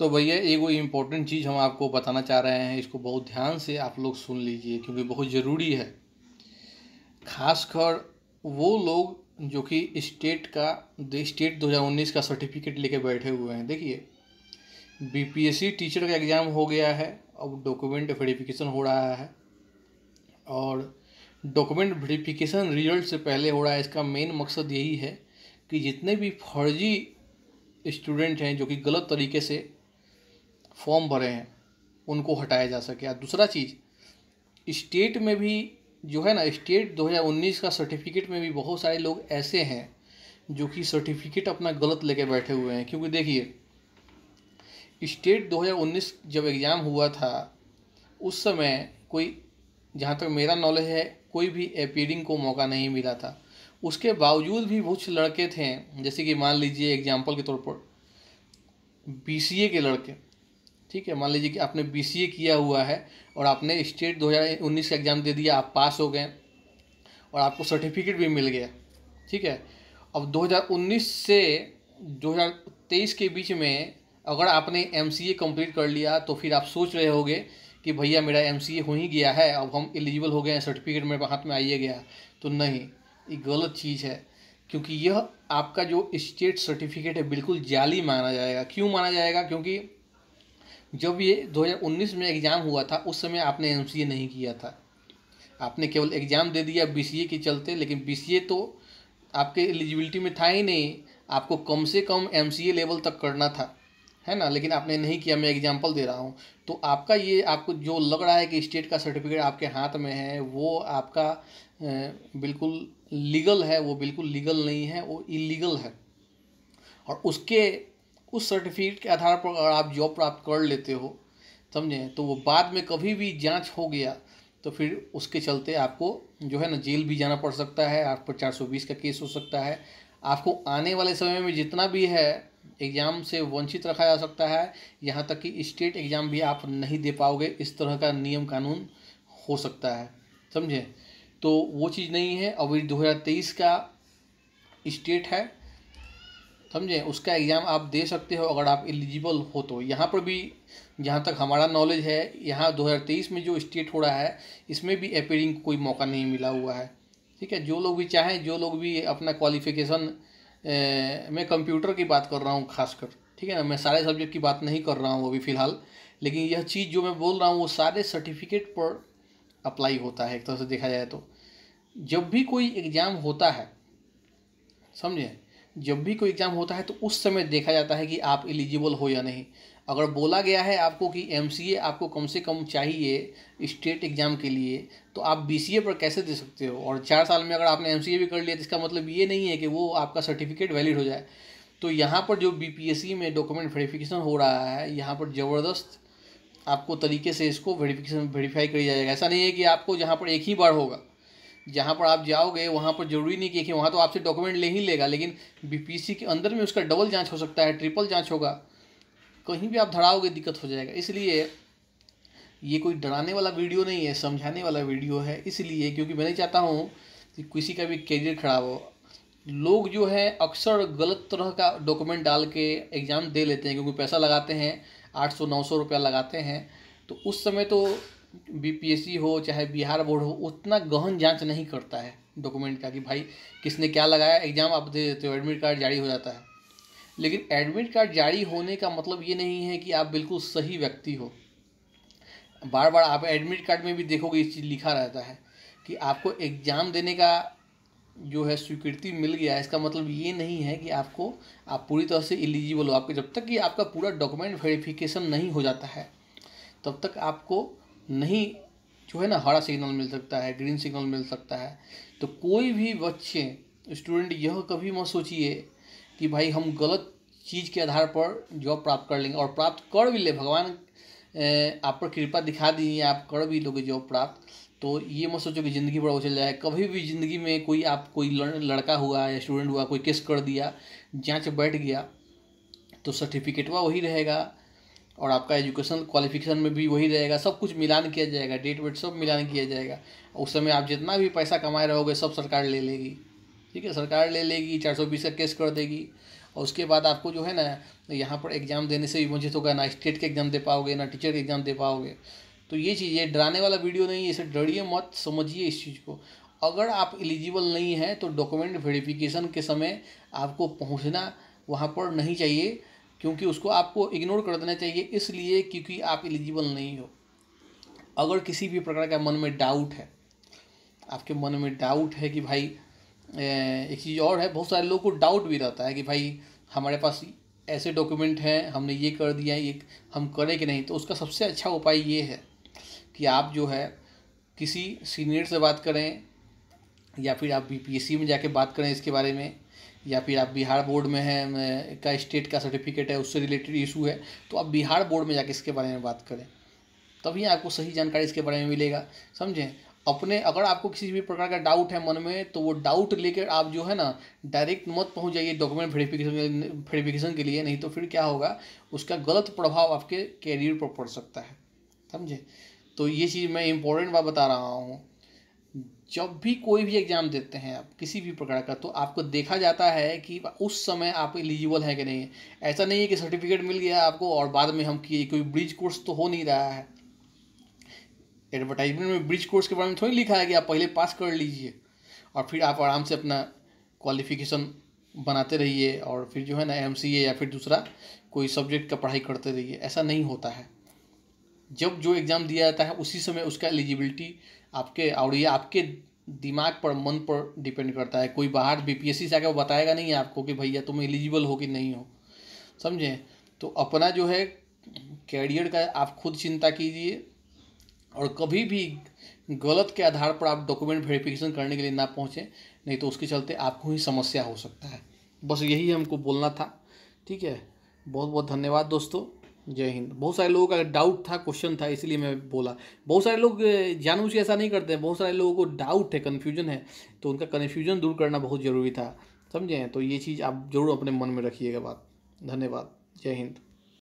तो भैया एक वो इम्पोर्टेंट चीज़ हम आपको बताना चाह रहे हैं इसको बहुत ध्यान से आप लोग सुन लीजिए क्योंकि बहुत ज़रूरी है खासकर वो लोग जो कि स्टेट का स्टेट 2019 का सर्टिफिकेट लेके बैठे हुए हैं देखिए बीपीएससी टीचर का एग्ज़ाम हो गया है अब डॉक्यूमेंट वेरिफिकेशन हो रहा है और डॉक्यूमेंट वेरिफिकेशन रिजल्ट से पहले हो रहा है इसका मेन मकसद यही है कि जितने भी फर्जी स्टूडेंट हैं जो कि गलत तरीके से फॉर्म भरे हैं उनको हटाया जा सके और दूसरा चीज़ स्टेट में भी जो है ना स्टेट 2019 का सर्टिफिकेट में भी बहुत सारे लोग ऐसे हैं जो कि सर्टिफिकेट अपना गलत लेके बैठे हुए हैं क्योंकि देखिए स्टेट 2019 जब एग्ज़ाम हुआ था उस समय कोई जहाँ तक मेरा नॉलेज है कोई भी अपीयरिंग को मौका नहीं मिला था उसके बावजूद भी कुछ लड़के थे जैसे कि मान लीजिए एग्जाम्पल के तौर पर बी के लड़के ठीक है मान लीजिए कि आपने बी किया हुआ है और आपने स्टेट 2019 का एग्ज़ाम दे दिया आप पास हो गए और आपको सर्टिफिकेट भी मिल गया ठीक है अब 2019 से 2023 के बीच में अगर आपने एम सी कंप्लीट कर लिया तो फिर आप सोच रहे होगे कि भैया मेरा एम सी हो ही गया है अब हम एलिजिबल हो गए हैं सर्टिफिकेट मेरे हाथ में आइए गया तो नहीं ये गलत चीज़ है क्योंकि यह आपका जो स्टेट सर्टिफिकेट है बिल्कुल जाली माना जाएगा क्यों माना जाएगा क्योंकि जब ये 2019 में एग्ज़ाम हुआ था उस समय आपने एम नहीं किया था आपने केवल एग्ज़ाम दे दिया बी के चलते लेकिन बी तो आपके एलिजिबिलिटी में था ही नहीं आपको कम से कम एम लेवल तक करना था है ना लेकिन आपने नहीं किया मैं एग्जाम्पल दे रहा हूँ तो आपका ये आपको जो लग रहा है कि स्टेट का सर्टिफिकेट आपके हाथ में है वो आपका बिल्कुल लीगल है वो बिल्कुल लीगल नहीं है वो इलीगल है और उसके उस सर्टिफिकेट के आधार पर अगर आप जॉब प्राप्त कर लेते हो समझे तो वो बाद में कभी भी जांच हो गया तो फिर उसके चलते आपको जो है ना जेल भी जाना पड़ सकता है आप पर चार सौ बीस का केस हो सकता है आपको आने वाले समय में जितना भी है एग्ज़ाम से वंचित रखा जा सकता है यहाँ तक कि स्टेट एग्ज़ाम भी आप नहीं दे पाओगे इस तरह का नियम कानून हो सकता है समझे तो वो चीज़ नहीं है अभी दो का स्टेट है समझे उसका एग्ज़ाम आप दे सकते हो अगर आप एलिजिबल हो तो यहाँ पर भी जहाँ तक हमारा नॉलेज है यहाँ 2023 में जो स्टेट हो रहा है इसमें भी अपेयरिंग कोई मौका नहीं मिला हुआ है ठीक है जो लोग भी चाहें जो लोग भी अपना क्वालिफिकेशन मैं कंप्यूटर की बात कर रहा हूँ खासकर ठीक है ना मैं सारे सब्जेक्ट की बात नहीं कर रहा हूँ अभी फ़िलहाल लेकिन यह चीज़ जो मैं बोल रहा हूँ वो सारे सर्टिफिकेट पर अप्लाई होता है एक तरह से देखा जाए तो जब भी कोई एग्ज़ाम होता है समझें जब भी कोई एग्ज़ाम होता है तो उस समय देखा जाता है कि आप एलिजिबल हो या नहीं अगर बोला गया है आपको कि एम आपको कम से कम चाहिए स्टेट एग्ज़ाम के लिए तो आप बी पर कैसे दे सकते हो और चार साल में अगर आपने एम भी कर लिया तो इसका मतलब ये नहीं है कि वो आपका सर्टिफिकेट वैलिड हो जाए तो यहाँ पर जो बी में डॉक्यूमेंट वेरीफिकेशन हो रहा है यहाँ पर ज़बरदस्त आपको तरीके से इसको वेरीफिकेशन वेरीफाई किया जाएगा ऐसा नहीं है कि आपको जहाँ पर एक ही बार होगा जहाँ पर आप जाओगे वहाँ पर जरूरी नहीं कि वहाँ तो आपसे डॉक्यूमेंट ले ही लेगा लेकिन बीपीसी के अंदर में उसका डबल जाँच हो सकता है ट्रिपल जाँच होगा कहीं भी आप धड़ाओगे दिक्कत हो जाएगा इसलिए ये कोई डराने वाला वीडियो नहीं है समझाने वाला वीडियो है इसलिए क्योंकि मैं नहीं चाहता हूँ कि किसी का भी करियर खराब हो लोग जो है अक्सर गलत तरह का डॉक्यूमेंट डाल के एग्ज़ाम दे लेते हैं क्योंकि पैसा लगाते हैं आठ सौ नौ सौ रुपया लगाते हैं तो उस समय तो बीपीएससी हो चाहे बिहार बोर्ड हो उतना गहन जांच नहीं करता है डॉक्यूमेंट का कि भाई किसने क्या लगाया एग्ज़ाम आप दे देते हो एडमिट कार्ड जारी हो जाता है लेकिन एडमिट कार्ड जारी होने का मतलब ये नहीं है कि आप बिल्कुल सही व्यक्ति हो बार बार आप एडमिट कार्ड में भी देखोगे इस चीज़ लिखा रहता है कि आपको एग्ज़ाम देने का जो है स्वीकृति मिल गया है इसका मतलब ये नहीं है कि आपको आप पूरी तरह से एलिजिबल हो आपके जब तक कि आपका पूरा डॉक्यूमेंट वेरिफिकेशन नहीं हो जाता है तब तक आपको नहीं जो है ना हरा सिग्नल मिल सकता है ग्रीन सिग्नल मिल सकता है तो कोई भी बच्चे स्टूडेंट यह कभी मत सोचिए कि भाई हम गलत चीज़ के आधार पर जॉब प्राप्त कर लेंगे और प्राप्त कर भी ले भगवान आप पर कृपा दिखा दी आप कर भी लोगे जॉब प्राप्त तो ये मत सोचो कि ज़िंदगी बड़ा उछल जाए कभी भी ज़िंदगी में कोई आप कोई लड़का हुआ या स्टूडेंट हुआ कोई केस कर दिया जाँच बैठ गया तो सर्टिफिकेटवा वही रहेगा और आपका एजुकेशन क्वालिफिकेशन में भी वही रहेगा सब कुछ मिलान किया जाएगा डेट वेट सब मिलान किया जाएगा उस समय आप जितना भी पैसा कमाए रहोगे सब सरकार ले लेगी ठीक है सरकार ले लेगी चार सौ बीस का केस कर देगी और उसके बाद आपको जो है ना यहाँ पर एग्ज़ाम देने से भी विवंचित होगा ना स्टेट के एग्ज़ाम दे पाओगे ना टीचर के एग्ज़ाम दे पाओगे तो ये चीज़ ये डराने वाला वीडियो नहीं है इसे डरिए मत समझिए इस चीज़ को अगर आप एलिजिबल नहीं हैं तो डॉक्यूमेंट वेरिफिकेशन के समय आपको पहुँचना वहाँ पर नहीं चाहिए क्योंकि उसको आपको इग्नोर कर देना चाहिए इसलिए क्योंकि आप एलिजिबल नहीं हो अगर किसी भी प्रकार का मन में डाउट है आपके मन में डाउट है कि भाई एक चीज़ और है बहुत सारे लोगों को डाउट भी रहता है कि भाई हमारे पास ऐसे डॉक्यूमेंट हैं हमने ये कर दिया ये हम करें कि नहीं तो उसका सबसे अच्छा उपाय ये है कि आप जो है किसी सीनियर से बात करें या फिर आप बीपीएससी में जाके बात करें इसके बारे में या फिर आप बिहार बोर्ड में हैं का स्टेट का सर्टिफिकेट है उससे रिलेटेड इशू है तो आप बिहार बोर्ड में जाके इसके बारे में बात करें तभी आपको सही जानकारी इसके बारे में मिलेगा समझें अपने अगर आपको किसी भी प्रकार का डाउट है मन में तो वो डाउट लेकर आप जो है ना डायरेक्ट मत पहुंच जाइए डॉक्यूमेंट वेरीफिकेशन वेरीफिकेशन के लिए नहीं तो फिर क्या होगा उसका गलत प्रभाव आपके कैरियर पर पड़ सकता है समझे तो ये चीज़ मैं इम्पोर्टेंट बात बता रहा हूँ जब भी कोई भी एग्ज़ाम देते हैं आप किसी भी प्रकार का तो आपको देखा जाता है कि उस समय आप एलिजिबल हैं कि नहीं ऐसा नहीं है कि सर्टिफिकेट मिल गया आपको और बाद में हम किए कोई ब्रिज कोर्स तो हो नहीं रहा है एडवर्टाइजमेंट में ब्रिज कोर्स के बारे में थोड़ी लिखा है कि आप पहले पास कर लीजिए और फिर आप आराम से अपना क्वालिफिकेशन बनाते रहिए और फिर जो है ना एम या फिर दूसरा कोई सब्जेक्ट का पढ़ाई करते रहिए ऐसा नहीं होता है जब जो एग्ज़ाम दिया जाता है उसी समय उसका एलिजिबिलिटी आपके और ये आपके दिमाग पर मन पर डिपेंड करता है कोई बाहर बी पी से आकर वो बताएगा नहीं आपको कि भैया तुम एलिजिबल हो कि नहीं हो समझे तो अपना जो है कैरियर का आप खुद चिंता कीजिए और कभी भी गलत के आधार पर आप डॉक्यूमेंट वेरिफिकेशन करने के लिए ना पहुँचें नहीं तो उसके चलते आपको ही समस्या हो सकता है बस यही हमको बोलना था ठीक है बहुत बहुत धन्यवाद दोस्तों जय हिंद बहुत सारे लोगों का डाउट था क्वेश्चन था इसलिए मैं बोला बहुत सारे लोग जानबूझ से ऐसा नहीं करते हैं बहुत सारे लोगों को डाउट है कन्फ्यूजन है तो उनका कन्फ्यूजन दूर करना बहुत ज़रूरी था समझे तो ये चीज़ आप ज़रूर अपने मन में रखिएगा बात धन्यवाद जय हिंद